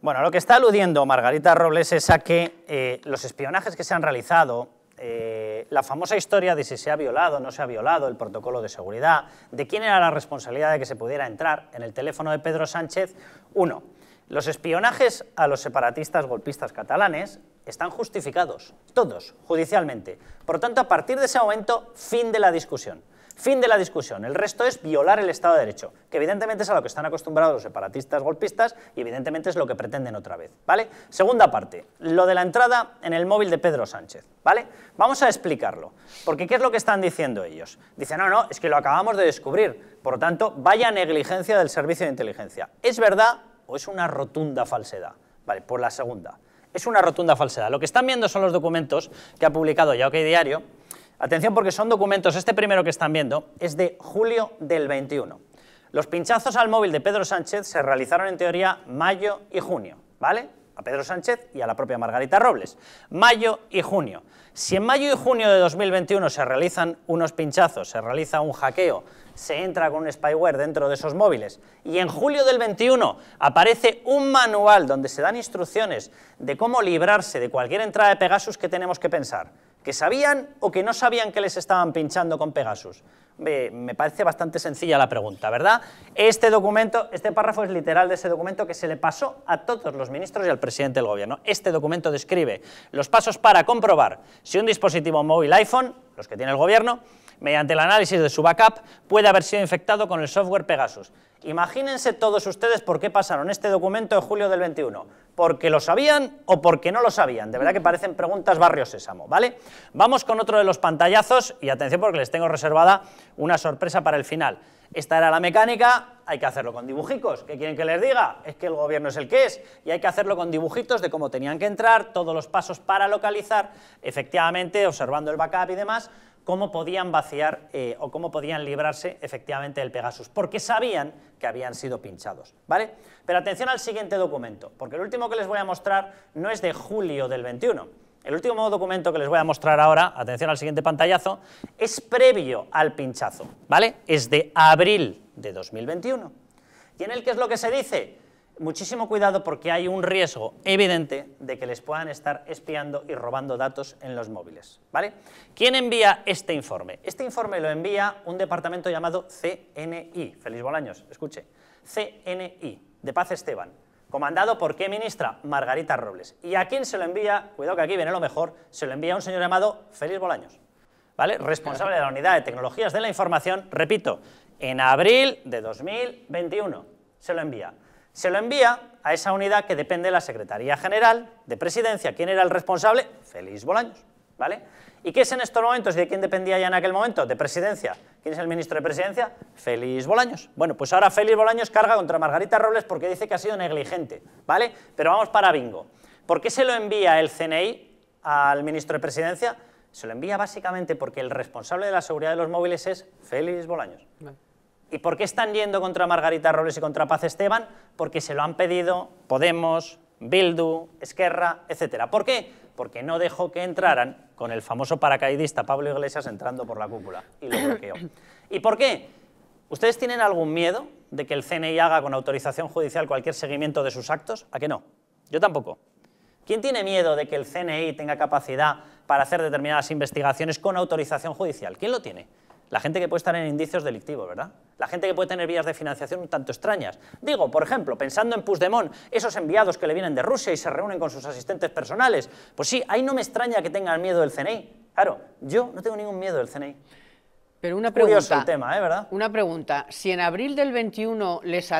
Bueno, lo que está aludiendo Margarita Robles es a que eh, los espionajes que se han realizado, eh, la famosa historia de si se ha violado o no se ha violado el protocolo de seguridad, de quién era la responsabilidad de que se pudiera entrar en el teléfono de Pedro Sánchez, uno, los espionajes a los separatistas golpistas catalanes, están justificados, todos, judicialmente. Por tanto, a partir de ese momento, fin de la discusión. Fin de la discusión. El resto es violar el Estado de Derecho, que evidentemente es a lo que están acostumbrados los separatistas golpistas y evidentemente es lo que pretenden otra vez, ¿vale? Segunda parte, lo de la entrada en el móvil de Pedro Sánchez, ¿vale? Vamos a explicarlo, porque ¿qué es lo que están diciendo ellos? Dicen, no, no, es que lo acabamos de descubrir, por lo tanto, vaya negligencia del servicio de inteligencia. ¿Es verdad o es una rotunda falsedad? Vale, por la segunda es una rotunda falsedad. Lo que están viendo son los documentos que ha publicado ya Diario. Atención porque son documentos, este primero que están viendo es de julio del 21. Los pinchazos al móvil de Pedro Sánchez se realizaron en teoría mayo y junio, ¿vale? A Pedro Sánchez y a la propia Margarita Robles. Mayo y junio. Si en mayo y junio de 2021 se realizan unos pinchazos, se realiza un hackeo, se entra con un spyware dentro de esos móviles. Y en julio del 21 aparece un manual donde se dan instrucciones de cómo librarse de cualquier entrada de Pegasus que tenemos que pensar. ¿Que sabían o que no sabían que les estaban pinchando con Pegasus? Me parece bastante sencilla la pregunta, ¿verdad? Este documento, este párrafo es literal de ese documento que se le pasó a todos los ministros y al presidente del gobierno. Este documento describe los pasos para comprobar si un dispositivo móvil iPhone, los que tiene el gobierno, mediante el análisis de su backup, puede haber sido infectado con el software Pegasus. Imagínense todos ustedes por qué pasaron este documento de julio del 21. ¿Porque lo sabían o porque no lo sabían? De verdad que parecen preguntas barrio sésamo, ¿vale? Vamos con otro de los pantallazos y atención porque les tengo reservada una sorpresa para el final. Esta era la mecánica, hay que hacerlo con dibujicos. ¿Qué quieren que les diga? Es que el gobierno es el que es y hay que hacerlo con dibujitos de cómo tenían que entrar, todos los pasos para localizar, efectivamente observando el backup y demás, cómo podían vaciar eh, o cómo podían librarse efectivamente del Pegasus, porque sabían que habían sido pinchados, ¿vale? Pero atención al siguiente documento, porque el último que les voy a mostrar no es de julio del 21. El último documento que les voy a mostrar ahora, atención al siguiente pantallazo, es previo al pinchazo, ¿vale? Es de abril de 2021. ¿Y en el qué es lo que se dice? muchísimo cuidado porque hay un riesgo evidente de que les puedan estar espiando y robando datos en los móviles. ¿vale? ¿Quién envía este informe? Este informe lo envía un departamento llamado CNI. Feliz Bolaños, escuche. CNI, de Paz Esteban. Comandado por qué ministra? Margarita Robles. ¿Y a quién se lo envía? Cuidado que aquí viene lo mejor. Se lo envía a un señor llamado Félix Bolaños. ¿Vale? Responsable de la Unidad de Tecnologías de la Información, repito, en abril de 2021 se lo envía se lo envía a esa unidad que depende de la Secretaría General de Presidencia. ¿Quién era el responsable? Félix Bolaños. ¿Vale? ¿Y qué es en estos momentos y de quién dependía ya en aquel momento? De presidencia. ¿Quién es el ministro de presidencia? Félix Bolaños. Bueno, pues ahora Félix Bolaños carga contra Margarita Robles porque dice que ha sido negligente, ¿vale? Pero vamos para bingo. ¿Por qué se lo envía el CNI al ministro de presidencia? Se lo envía básicamente porque el responsable de la seguridad de los móviles es Félix Bolaños. ¿Y por qué están yendo contra Margarita Robles y contra Paz Esteban? Porque se lo han pedido Podemos, Bildu, Esquerra, etcétera. ¿Por qué? Porque no dejó que entraran con el famoso paracaidista Pablo Iglesias entrando por la cúpula y lo bloqueó. ¿Y por qué? ¿Ustedes tienen algún miedo de que el CNI haga con autorización judicial cualquier seguimiento de sus actos? ¿A que no? Yo tampoco. ¿Quién tiene miedo de que el CNI tenga capacidad para hacer determinadas investigaciones con autorización judicial? ¿Quién lo tiene? La gente que puede estar en indicios delictivos, ¿verdad? La gente que puede tener vías de financiación un tanto extrañas. Digo, por ejemplo, pensando en Puigdemont, esos enviados que le vienen de Rusia y se reúnen con sus asistentes personales. Pues sí, ahí no me extraña que tengan miedo del CNI. Claro, yo no tengo ningún miedo del CNI. Pero una pregunta. Curioso tema, ¿eh? ¿verdad? Una pregunta. Si en abril del 21 les